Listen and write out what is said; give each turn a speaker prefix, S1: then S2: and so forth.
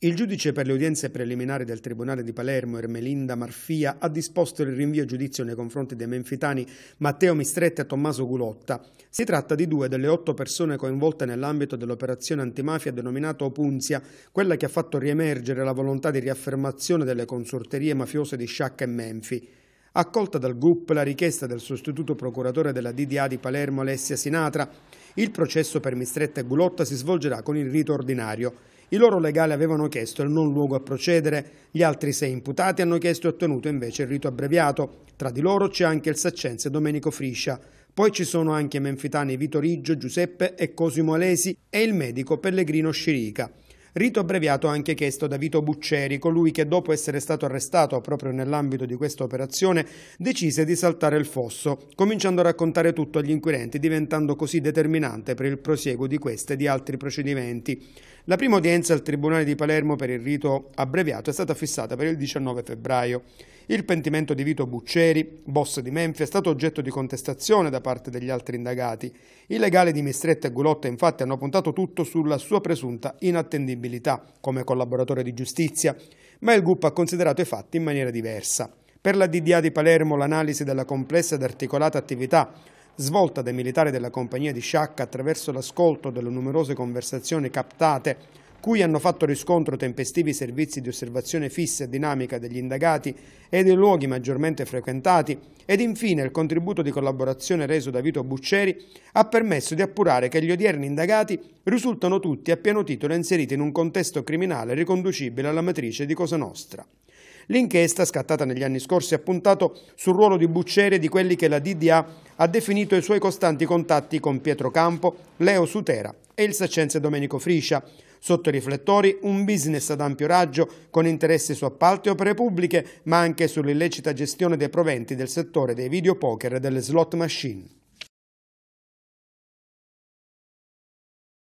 S1: Il giudice per le udienze preliminari del Tribunale di Palermo, Ermelinda Marfia, ha disposto il rinvio a giudizio nei confronti dei menfitani Matteo Mistretti e Tommaso Gulotta. Si tratta di due delle otto persone coinvolte nell'ambito dell'operazione antimafia denominata Opunzia, quella che ha fatto riemergere la volontà di riaffermazione delle consorterie mafiose di Sciacca e Menfi. Accolta dal GUP la richiesta del sostituto procuratore della DDA di Palermo Alessia Sinatra il processo per Mistretta e Gulotta si svolgerà con il rito ordinario. I loro legali avevano chiesto il non luogo a procedere, gli altri sei imputati hanno chiesto e ottenuto invece il rito abbreviato. Tra di loro c'è anche il saccense Domenico Friscia. Poi ci sono anche i menfitani Vitoriggio, Giuseppe e Cosimo Alesi e il medico Pellegrino Scirica. Rito abbreviato anche chiesto da Vito Bucceri, colui che dopo essere stato arrestato proprio nell'ambito di questa operazione decise di saltare il fosso, cominciando a raccontare tutto agli inquirenti, diventando così determinante per il prosieguo di queste e di altri procedimenti. La prima udienza al Tribunale di Palermo per il rito abbreviato è stata fissata per il 19 febbraio. Il pentimento di Vito Bucceri, boss di Menfi, è stato oggetto di contestazione da parte degli altri indagati. I legali di Mistretta e Gulotta infatti hanno puntato tutto sulla sua presunta inattendibilità come collaboratore di giustizia, ma il GUP ha considerato i fatti in maniera diversa. Per la DDA di Palermo l'analisi della complessa ed articolata attività svolta dai militari della compagnia di Sciacca attraverso l'ascolto delle numerose conversazioni captate cui hanno fatto riscontro tempestivi servizi di osservazione fissa e dinamica degli indagati e dei luoghi maggiormente frequentati ed infine il contributo di collaborazione reso da Vito Bucceri ha permesso di appurare che gli odierni indagati risultano tutti a pieno titolo inseriti in un contesto criminale riconducibile alla matrice di Cosa Nostra. L'inchiesta, scattata negli anni scorsi, ha puntato sul ruolo di Bucciere di quelli che la DDA ha definito i suoi costanti contatti con Pietro Campo, Leo Sutera e il saccense Domenico Friscia. Sotto i riflettori un business ad ampio raggio con interessi su appalti e opere pubbliche, ma anche sull'illecita gestione dei proventi del settore dei videopoker e delle slot machine.